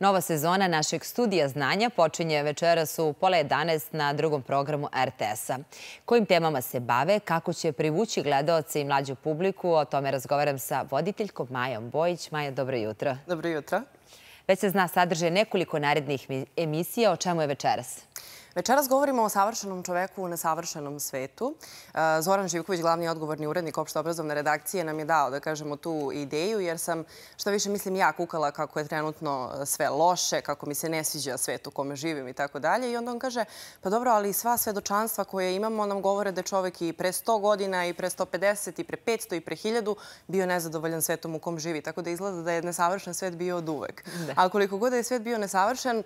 Nova sezona našeg studija znanja počinje večeras u pola 11 na drugom programu RTS-a. Kojim temama se bave, kako će privući gledalce i mlađu publiku, o tome razgovaram sa voditeljkom Majom Bojić. Maja, dobro jutro. Dobro jutro. Već se zna sadržaj nekoliko narednih emisija. O čemu je večeras? Večeras govorimo o savršenom čoveku na savršenom svetu. E, Zoran Živković, glavni odgovorni urednik opšte obrazovne redakcije, nam je dao, da kažemo, tu ideju, jer sam, što više mislim, ja kukala kako je trenutno sve loše, kako mi se ne sviđa svet u kome živim i tako dalje. I onda on kaže, pa dobro, ali sva svedočanstva koje imamo nam govore da čovek i pre 100 godina, i pre 150, i pre 500, i pre 1000 bio nezadovoljan svetom u kom živi. Tako da izgleda da je nesavršen svet bio od uvek. A koliko god je svet bio nesavršen,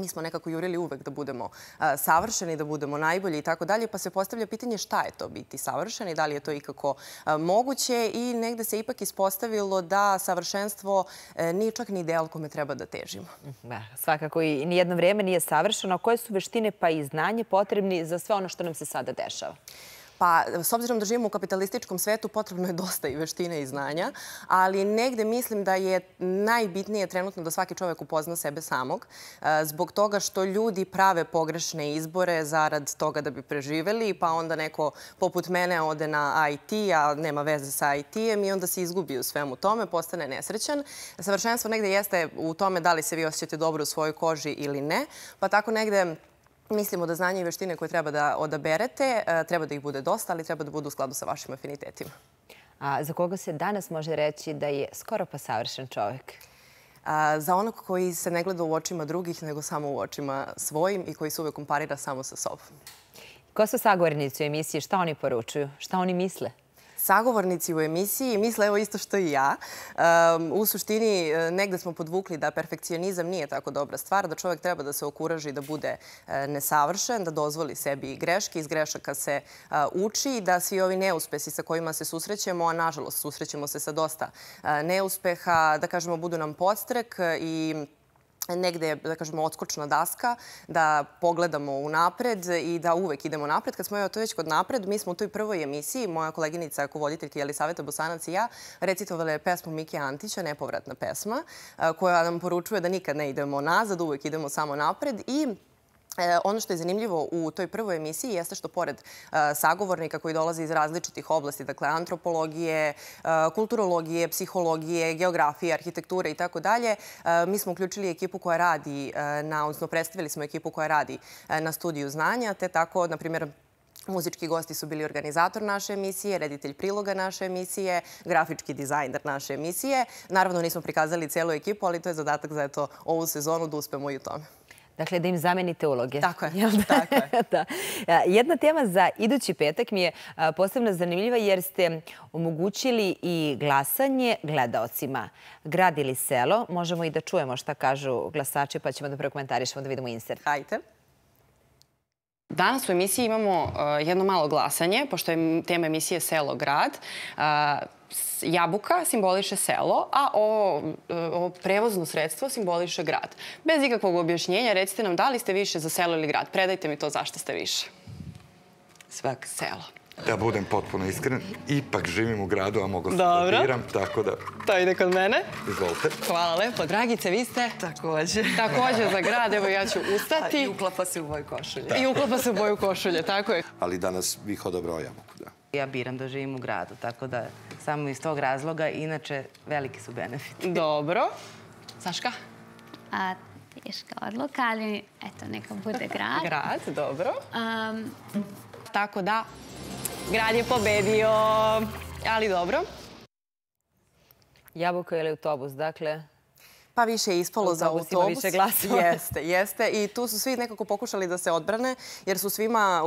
mi smo nekako jurili uvek da budemo savršeni, da budemo najbolji i tako dalje, pa se postavlja pitanje šta je to biti savršeni, da li je to ikako moguće i negde se ipak ispostavilo da savršenstvo e, nije čak ni ideal kome treba da težimo. Svakako i nijedno vreme nije savršeno. Koje su veštine pa i znanje potrebni za sve ono što nam se sada dešava? Pa, s obzirom da živimo u kapitalističkom svetu, potrebno je dosta i veština i znanja, ali negde mislim da je najbitnije trenutno da svaki čovek upozna sebe samog, e, zbog toga što ljudi prave pogrešne izbore zarad toga da bi preživeli, pa onda neko poput mene ode na IT, a nema veze sa IT-em i onda se izgubi u svemu tome, postane nesrećan. Savršenstvo negde jeste u tome da li se vi osjećate dobro u svojoj koži ili ne, pa tako negde... Mislimo da znanje i veštine koje treba da odaberete, e, treba da ih bude dosta, ali treba da budu u skladu sa vašim afinitetima. A za koga se danas može reći da je skoro pa savršen čovjek? Za onog koji se ne gleda u očima drugih, nego samo u očima svojim i koji se uvek komparira samo sa sobom. Ko su sagovornici u emisiji? Šta oni poručuju? Šta oni misle? sagovornici u emisiji misle evo isto što i ja. U suštini e, negde smo podvukli da perfekcionizam nije tako dobra stvar, da čovjek treba da se okuraži da bude e, nesavršen, da dozvoli sebi greške, iz grešaka se e, uči da svi ovi neuspesi sa kojima se susrećemo, a nažalost susrećemo se sa dosta neuspeha, da kažemo budu nam podstrek i negde da kažemo, odskočna daska da pogledamo u napred i da uvek idemo napred. Kad smo joj to već kod napred, mi smo u toj prvoj emisiji, moja koleginica, ako voditeljka Jelisaveta Bosanac i ja, recitovala pesmu Miki Antića, nepovratna pesma, koja nam poručuje da nikad ne idemo nazad, uvek idemo samo napred i... E, ono što je zanimljivo u toj prvoj emisiji jeste što pored e, sagovornika koji dolaze iz različitih oblasti, dakle antropologije, e, kulturologije, psihologije, geografije, arhitekture i tako dalje, mi smo uključili ekipu koja radi, odnosno predstavili smo ekipu koja radi na studiju znanja, te tako, na primjer, Muzički gosti su bili organizator naše emisije, reditelj priloga naše emisije, grafički dizajner naše emisije. Naravno, nismo prikazali celu ekipu, ali to je zadatak za ovu sezonu da uspemo i u tome. Dakle, da im zamenite uloge. Tako je. E, jedna tema za idući petak mi je e, posebno zanimljiva jer ste omogućili i glasanje gledaocima. Grad ili selo, možemo i da čujemo šta kažu glasači pa ćemo da prekomentarišemo da vidimo insert. Hajte. Danas u emisiji imamo e, jedno malo glasanje, pošto je tema emisije Selo grad jabuka simboliše selo, a ovo e, prevozno sredstvo simboliše grad. Bez ikakvog objašnjenja, recite nam da li ste više za selo ili grad. Predajte mi to zašto ste više. Svak selo. Da budem potpuno iskren, ipak živim u gradu, a mogu se probiram, tako da... To ide kod mene. Izvolite. Hvala lepo. Dragice, vi ste? Također. Također za grad, evo ja ću ustati. I uklapa se u boju košulje. I uklapa se u boju košulje, tako je. Ali danas bih odabrao jamoku, da. Ja biram da živim u gradu, tako da samo iz tog razloga. Inače, veliki su benefit. Dobro. Saška? A, Teška odluka, ali eto, neka bude grad. Grad, dobro. Tako da, grad je pobedio, ali dobro. Jabuka ili autobus, dakle, Pa više je ispalo za autobus. Jeste, jeste. I tu su svi nekako pokušali da se odbrane, jer su svima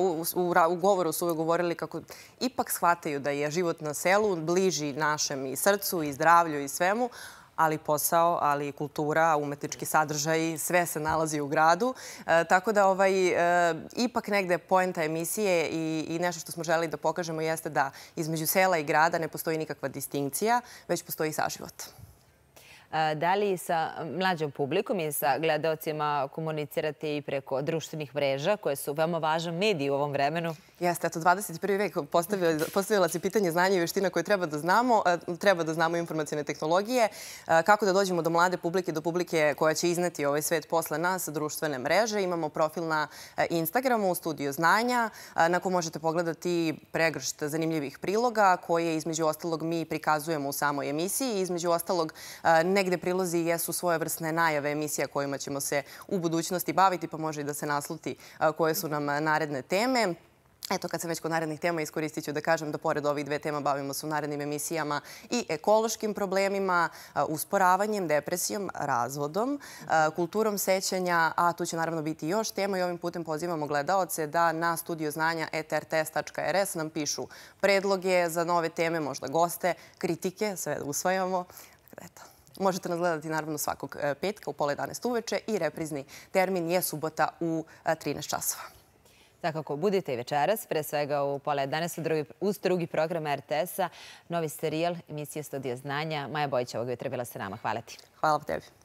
u govoru su uvek govorili kako ipak shvataju da je život na selu bliži našem i srcu i zdravlju i svemu, ali posao, ali kultura, umetnički sadržaj, sve se nalazi u gradu. E, tako da, ovaj, e, ipak negde poenta emisije i nešto što smo želi da pokažemo jeste da između sela i grada ne postoji nikakva distinkcija, već postoji saživot. Hvala da li sa mlađom publikom i sa gledalcima komunicirate i preko društvenih mreža koje su veoma važan medij u ovom vremenu? Jeste, eto, 21. vek postavila se pitanje znanja i veština koje treba da znamo. E, treba da znamo informacijne tehnologije. E, kako da dođemo do mlade publike, do publike koja će izneti ovaj svet posle nas, društvene mreže. Imamo profil na e, Instagramu, studio znanja, na koju možete pogledati pregršt zanimljivih priloga koje između ostalog mi prikazujemo u samoj emisiji. Između ostalog, ne negde prilozi jesu svoje vrsne najave emisija kojima ćemo se u budućnosti baviti, pa može i da se nasluti e, koje su nam e, naredne teme. Eto, kad sam već kod narednih tema, iskoristit ću da kažem da pored ovih dve tema bavimo se u narednim emisijama i ekološkim problemima, e, usporavanjem, depresijom, razvodom, kulturom sećanja, a tu će naravno biti još tema i ovim putem pozivamo gledalce da na studioznanja.etrts.rs nam pišu predloge za nove teme, možda goste, kritike, sve usvajamo. Eto. Možete nas gledati naravno svakog e, petka u pol 11 uveče i reprizni termin je subota u 13 e, časova. Takako, budite i večeras, pre svega u pola 11 uz drugi program RTS-a, novi serijal, emisija Studija znanja. Maja Bojić ovog je trebila se nama. Hvala ti. Hvala tebi.